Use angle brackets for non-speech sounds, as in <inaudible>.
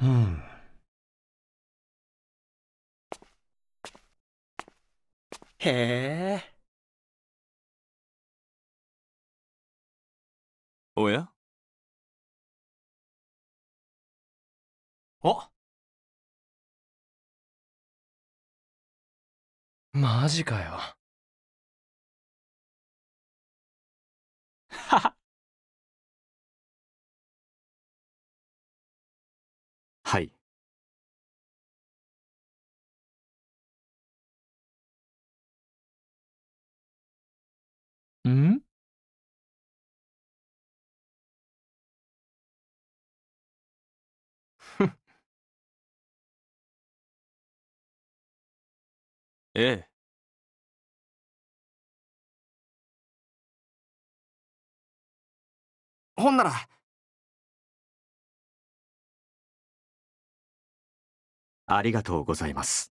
へえおやおマジかよはは <laughs> ん？ふん。ええ。ほんならありがとうございます。